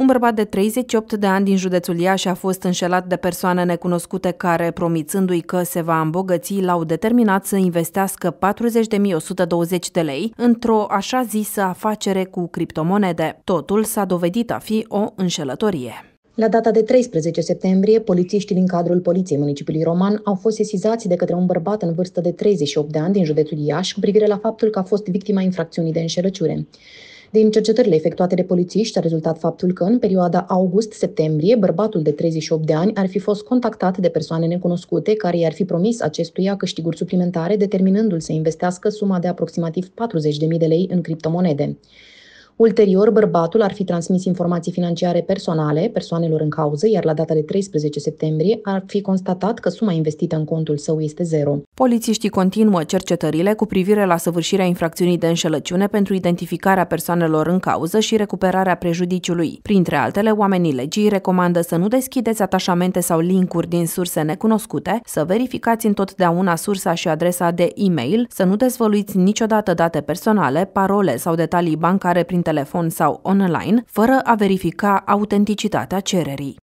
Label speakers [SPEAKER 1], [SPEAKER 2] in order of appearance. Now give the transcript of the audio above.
[SPEAKER 1] Un bărbat de 38 de ani din județul Iași a fost înșelat de persoane necunoscute care, promițându-i că se va îmbogăți, l-au determinat să investească 40.120 de lei într-o așa zisă afacere cu criptomonede. Totul s-a dovedit a fi o înșelătorie.
[SPEAKER 2] La data de 13 septembrie, polițiștii din cadrul Poliției Municipiului Roman au fost sesizați de către un bărbat în vârstă de 38 de ani din județul Iași cu privire la faptul că a fost victima infracțiunii de înșelăciune. Din cercetările efectuate de polițiști a rezultat faptul că în perioada august-septembrie, bărbatul de 38 de ani ar fi fost contactat de persoane necunoscute care i-ar fi promis acestuia câștiguri suplimentare, determinându-l să investească suma de aproximativ 40.000 de lei în criptomonede. Ulterior, bărbatul ar fi transmis informații financiare personale persoanelor în cauză, iar la data de 13 septembrie ar fi constatat că suma investită în contul său este zero.
[SPEAKER 1] Polițiștii continuă cercetările cu privire la săvârșirea infracțiunii de înșelăciune pentru identificarea persoanelor în cauză și recuperarea prejudiciului. Printre altele, oamenii legii recomandă să nu deschideți atașamente sau linkuri din surse necunoscute, să verificați întotdeauna sursa și adresa de e-mail, să nu dezvăluiți niciodată date personale, parole sau detalii bancare prin telefon sau online, fără a verifica autenticitatea cererii.